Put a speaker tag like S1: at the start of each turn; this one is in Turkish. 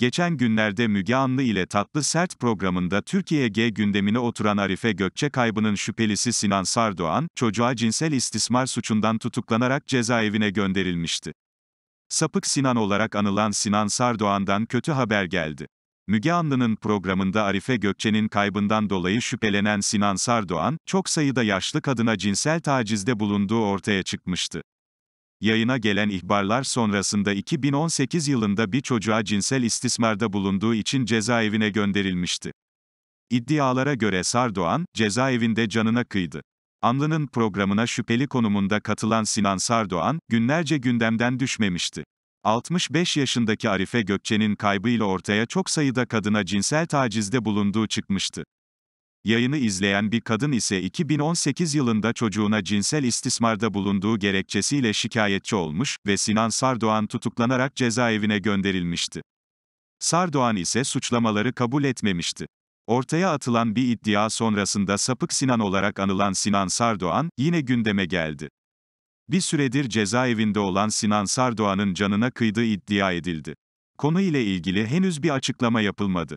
S1: Geçen günlerde Müge Anlı ile Tatlı Sert programında Türkiye G gündemine oturan Arife Gökçe kaybının şüphelisi Sinan Sardoğan, çocuğa cinsel istismar suçundan tutuklanarak cezaevine gönderilmişti. Sapık Sinan olarak anılan Sinan Sardoğan'dan kötü haber geldi. Müge Anlı'nın programında Arife Gökçe'nin kaybından dolayı şüphelenen Sinan Sardoğan, çok sayıda yaşlı kadına cinsel tacizde bulunduğu ortaya çıkmıştı. Yayına gelen ihbarlar sonrasında 2018 yılında bir çocuğa cinsel istismarda bulunduğu için cezaevine gönderilmişti. İddialara göre Sardoğan, cezaevinde canına kıydı. Anlı'nın programına şüpheli konumunda katılan Sinan Sardoğan, günlerce gündemden düşmemişti. 65 yaşındaki Arife Gökçe'nin kaybıyla ortaya çok sayıda kadına cinsel tacizde bulunduğu çıkmıştı. Yayını izleyen bir kadın ise 2018 yılında çocuğuna cinsel istismarda bulunduğu gerekçesiyle şikayetçi olmuş ve Sinan Sardoğan tutuklanarak cezaevine gönderilmişti. Sardoğan ise suçlamaları kabul etmemişti. Ortaya atılan bir iddia sonrasında Sapık Sinan olarak anılan Sinan Sardoğan, yine gündeme geldi. Bir süredir cezaevinde olan Sinan Sardoğan'ın canına kıydığı iddia edildi. Konu ile ilgili henüz bir açıklama yapılmadı.